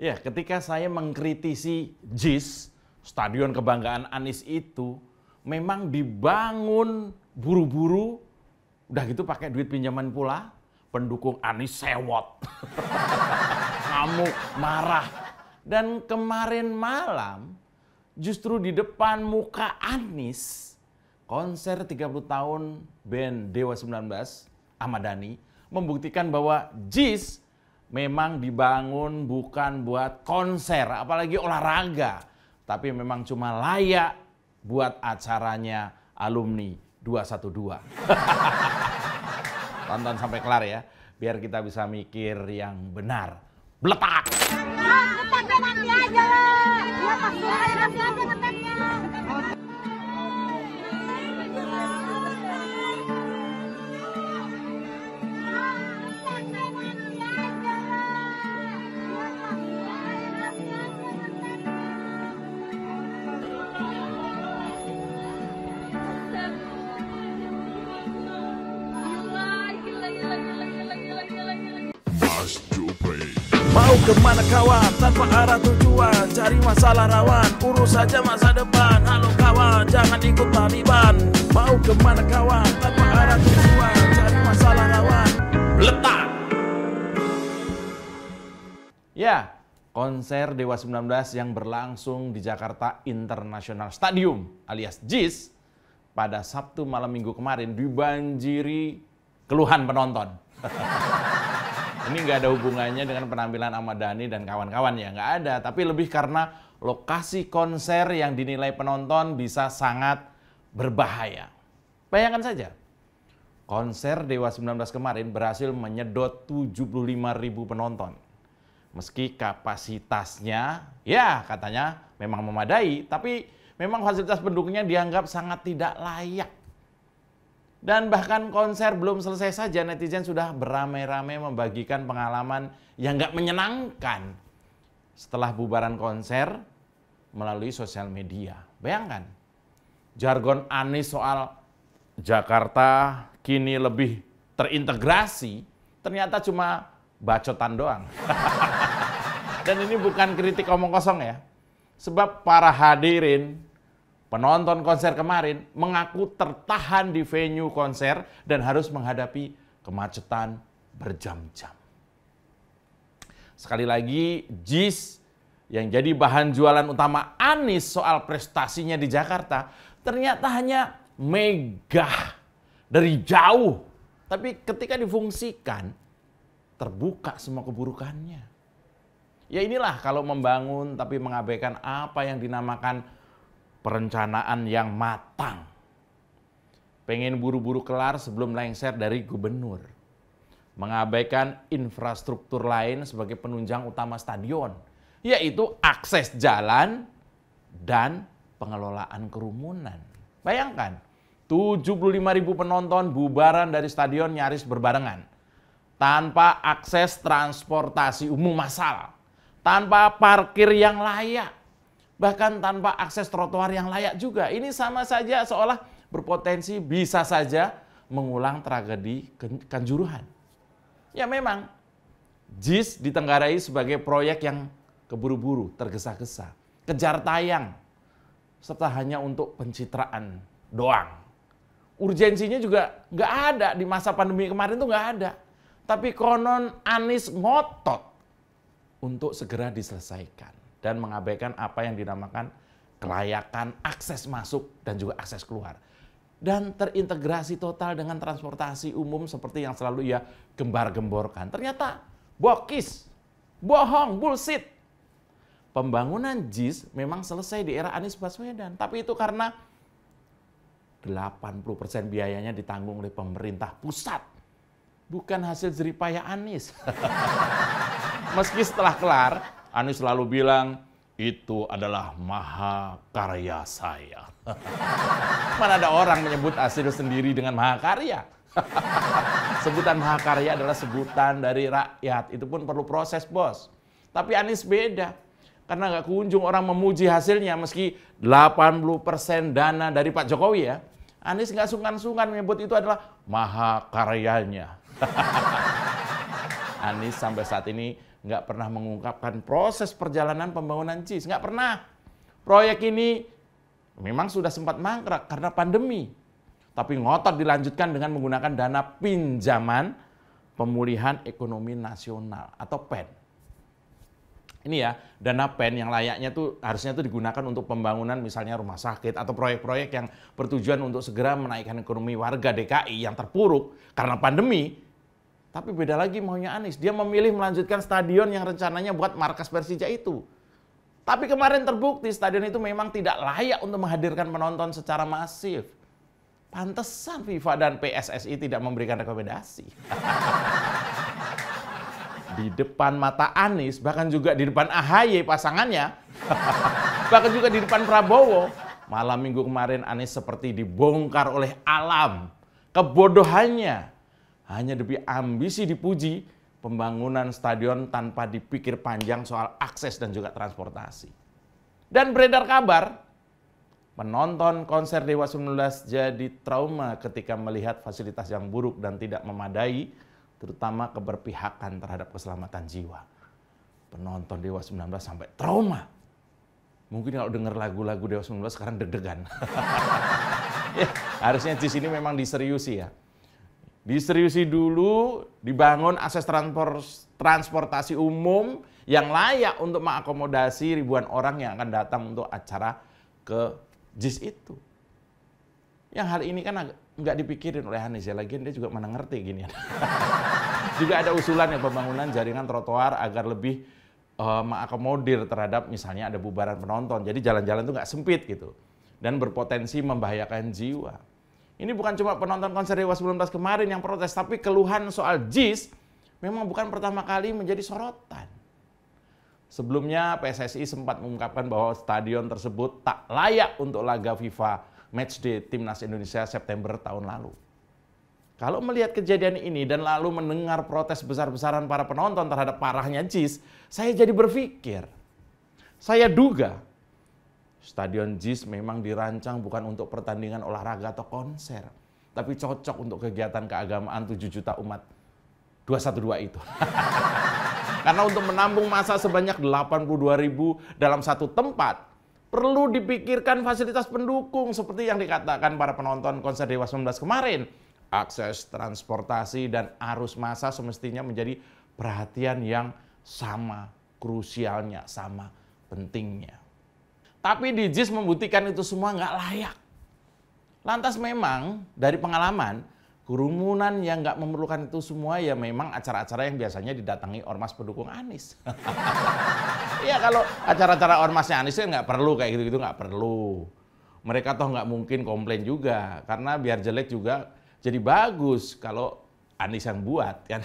Ya, ketika saya mengkritisi JIS, Stadion Kebanggaan Anis itu, memang dibangun buru-buru, udah gitu pakai duit pinjaman pula, pendukung Anis sewot. Ngamuk, marah. Dan kemarin malam, justru di depan muka Anis konser 30 tahun band Dewa 19, Ahmad Dhani, membuktikan bahwa JIS memang dibangun bukan buat konser, apalagi olahraga, tapi memang cuma layak buat acaranya alumni 212. Tonton sampai kelar ya, biar kita bisa mikir yang benar. Beletak! Beletak, beletak, Mau kemana kawan tanpa arah tujuan Cari masalah rawan urus saja masa depan Halo kawan jangan ikut Taliban Mau kemana kawan tanpa arah tujuan Cari masalah rawan Letak Ya, konser Dewa 19 yang berlangsung di Jakarta International Stadium alias JIS pada Sabtu malam minggu kemarin dibanjiri keluhan penonton. Ini nggak ada hubungannya dengan penampilan Ahmad Dhani dan kawan-kawan ya, nggak ada. Tapi lebih karena lokasi konser yang dinilai penonton bisa sangat berbahaya. Bayangkan saja, konser Dewa 19 kemarin berhasil menyedot 75 ribu penonton. Meski kapasitasnya, ya katanya memang memadai, tapi memang fasilitas pendukungnya dianggap sangat tidak layak. Dan bahkan konser belum selesai saja netizen sudah beramai-ramai membagikan pengalaman yang gak menyenangkan setelah bubaran konser melalui sosial media. Bayangkan, jargon Anies soal Jakarta kini lebih terintegrasi ternyata cuma bacotan doang. Dan ini bukan kritik omong kosong ya. Sebab para hadirin penonton konser kemarin mengaku tertahan di venue konser dan harus menghadapi kemacetan berjam-jam. Sekali lagi, JIS yang jadi bahan jualan utama Anis soal prestasinya di Jakarta ternyata hanya megah dari jauh. Tapi ketika difungsikan, terbuka semua keburukannya. Ya inilah kalau membangun tapi mengabaikan apa yang dinamakan perencanaan yang matang. Pengen buru-buru kelar sebelum lengser dari gubernur. Mengabaikan infrastruktur lain sebagai penunjang utama stadion, yaitu akses jalan dan pengelolaan kerumunan. Bayangkan, 75 ribu penonton bubaran dari stadion nyaris berbarengan. Tanpa akses transportasi umum masal. Tanpa parkir yang layak bahkan tanpa akses trotoar yang layak juga. Ini sama saja seolah berpotensi bisa saja mengulang tragedi kanjuruhan. Ya memang, JIS ditenggarai sebagai proyek yang keburu-buru, tergesa-gesa, kejar tayang, serta hanya untuk pencitraan doang. Urgensinya juga nggak ada di masa pandemi kemarin tuh nggak ada. Tapi konon Anies ngotot untuk segera diselesaikan dan mengabaikan apa yang dinamakan kelayakan akses masuk dan juga akses keluar. Dan terintegrasi total dengan transportasi umum seperti yang selalu ia gembar-gemborkan. Ternyata bokis, bohong, bullshit. Pembangunan JIS memang selesai di era Anies Baswedan. Tapi itu karena 80% biayanya ditanggung oleh pemerintah pusat. Bukan hasil jeripaya Anies. Meski setelah kelar, Anies selalu bilang, itu adalah maha karya saya. Mana ada orang menyebut hasil sendiri dengan maha karya. sebutan maha karya adalah sebutan dari rakyat. Itu pun perlu proses, bos. Tapi Anies beda. Karena nggak kunjung orang memuji hasilnya meski 80% dana dari Pak Jokowi ya. Anies nggak sungkan-sungkan menyebut itu adalah maha karyanya. Anies sampai saat ini nggak pernah mengungkapkan proses perjalanan pembangunan Cis, Nggak pernah. Proyek ini memang sudah sempat mangkrak karena pandemi. Tapi ngotot dilanjutkan dengan menggunakan dana pinjaman pemulihan ekonomi nasional atau PEN. Ini ya, dana PEN yang layaknya tuh harusnya tuh digunakan untuk pembangunan misalnya rumah sakit atau proyek-proyek yang bertujuan untuk segera menaikkan ekonomi warga DKI yang terpuruk karena pandemi tapi beda lagi maunya Anies. Dia memilih melanjutkan stadion yang rencananya buat markas Persija itu. Tapi kemarin terbukti stadion itu memang tidak layak untuk menghadirkan penonton secara masif. Pantesan FIFA dan PSSI tidak memberikan rekomendasi. di depan mata Anies, bahkan juga di depan AHY pasangannya, bahkan juga di depan Prabowo, malam minggu kemarin Anies seperti dibongkar oleh alam. Kebodohannya, hanya demi ambisi dipuji pembangunan stadion tanpa dipikir panjang soal akses dan juga transportasi. Dan beredar kabar, penonton konser Dewa 19 jadi trauma ketika melihat fasilitas yang buruk dan tidak memadai, terutama keberpihakan terhadap keselamatan jiwa. Penonton Dewa 19 sampai trauma. Mungkin kalau dengar lagu-lagu Dewa 19 sekarang deg-degan. ya, harusnya di sini memang diseriusi ya. Diseriusi dulu, dibangun akses transportasi umum yang layak untuk mengakomodasi ribuan orang yang akan datang untuk acara ke JIS itu. Yang hal ini kan nggak dipikirin oleh Hanis ya, lagian dia juga mana ngerti gini. juga ada usulan yang pembangunan jaringan trotoar agar lebih uh, mengakomodir terhadap misalnya ada bubaran penonton. Jadi jalan-jalan itu nggak sempit gitu. Dan berpotensi membahayakan jiwa. Ini bukan cuma penonton konser Dewa 19 kemarin yang protes, tapi keluhan soal JIS memang bukan pertama kali menjadi sorotan. Sebelumnya PSSI sempat mengungkapkan bahwa stadion tersebut tak layak untuk laga FIFA Matchday Timnas Indonesia September tahun lalu. Kalau melihat kejadian ini dan lalu mendengar protes besar-besaran para penonton terhadap parahnya JIS, saya jadi berpikir. Saya duga Stadion JIS memang dirancang bukan untuk pertandingan olahraga atau konser, tapi cocok untuk kegiatan keagamaan 7 juta umat 212 itu. Karena untuk menampung masa sebanyak 82 ribu dalam satu tempat, perlu dipikirkan fasilitas pendukung seperti yang dikatakan para penonton konser Dewa 19 kemarin. Akses transportasi dan arus masa semestinya menjadi perhatian yang sama krusialnya, sama pentingnya. Tapi di JIS membuktikan itu semua nggak layak. Lantas memang dari pengalaman, kerumunan yang nggak memerlukan itu semua ya memang acara-acara yang biasanya didatangi ormas pendukung Anies. Iya kalau acara-acara ormasnya Anies kan nggak perlu kayak gitu-gitu nggak perlu. Mereka toh nggak mungkin komplain juga karena biar jelek juga jadi bagus kalau Anies yang buat kan.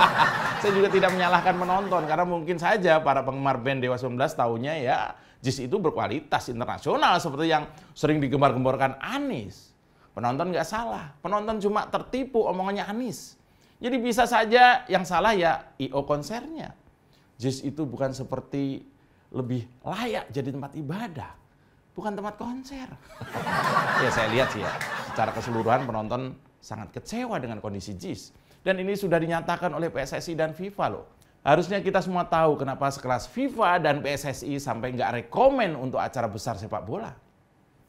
saya juga tidak menyalahkan penonton karena mungkin saja para penggemar band Dewa 19 tahunya ya JIS itu berkualitas internasional seperti yang sering digembar-gemborkan Anis. Penonton nggak salah, penonton cuma tertipu omongannya Anis. Jadi bisa saja yang salah ya IO konsernya. JIS itu bukan seperti lebih layak jadi tempat ibadah, bukan tempat konser. ya saya lihat sih ya, secara keseluruhan penonton sangat kecewa dengan kondisi JIS. Dan ini sudah dinyatakan oleh PSSI dan FIFA loh. Harusnya kita semua tahu kenapa sekelas FIFA dan PSSI sampai nggak rekomen untuk acara besar sepak bola.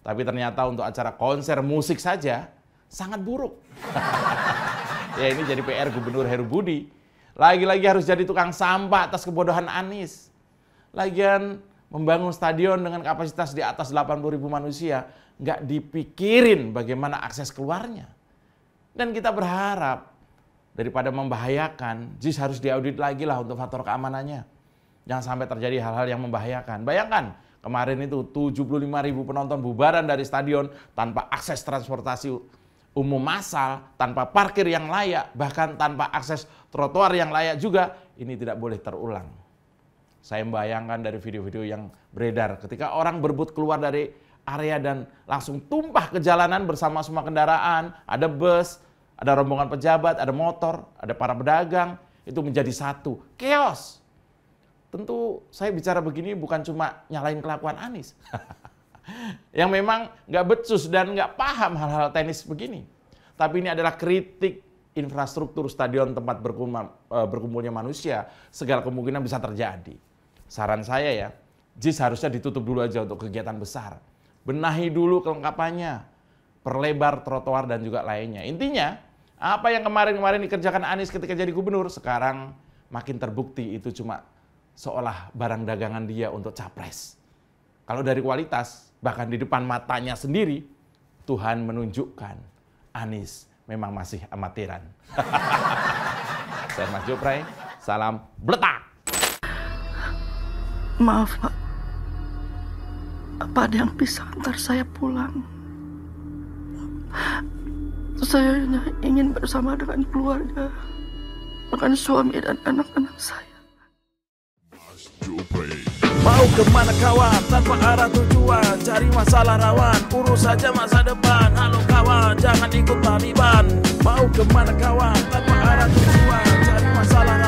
Tapi ternyata untuk acara konser musik saja sangat buruk. ya ini jadi PR Gubernur Heru Budi. Lagi-lagi harus jadi tukang sampah atas kebodohan Anies. Lagian membangun stadion dengan kapasitas di atas 80 ribu manusia, nggak dipikirin bagaimana akses keluarnya. Dan kita berharap daripada membahayakan, JIS harus diaudit lagi lah untuk faktor keamanannya. Jangan sampai terjadi hal-hal yang membahayakan. Bayangkan, kemarin itu 75 ribu penonton bubaran dari stadion tanpa akses transportasi umum massal, tanpa parkir yang layak, bahkan tanpa akses trotoar yang layak juga, ini tidak boleh terulang. Saya membayangkan dari video-video yang beredar ketika orang berebut keluar dari area dan langsung tumpah ke jalanan bersama semua kendaraan, ada bus, ada rombongan pejabat, ada motor, ada para pedagang, itu menjadi satu. Chaos. Tentu saya bicara begini bukan cuma nyalain kelakuan Anies. yang memang nggak becus dan nggak paham hal-hal tenis begini. Tapi ini adalah kritik infrastruktur stadion tempat e, berkumpulnya manusia, segala kemungkinan bisa terjadi. Saran saya ya, JIS harusnya ditutup dulu aja untuk kegiatan besar. Benahi dulu kelengkapannya, perlebar trotoar dan juga lainnya. Intinya, apa yang kemarin-kemarin dikerjakan Anies ketika jadi gubernur, sekarang makin terbukti itu cuma seolah barang dagangan dia untuk capres. Kalau dari kualitas, bahkan di depan matanya sendiri, Tuhan menunjukkan Anies memang masih amatiran. Saya Mas Jopre, salam bletak! Maaf, Pak. Apa ada yang bisa antar saya pulang? Saya hanya ingin bersama dengan keluarga, dengan suami dan anak-anak saya. Mau kemana kawan, tanpa arah tujuan Cari masalah rawan, urus saja masa depan Halo kawan, jangan ikut Taliban Mau kemana kawan, tanpa arah tujuan Cari masalah rawan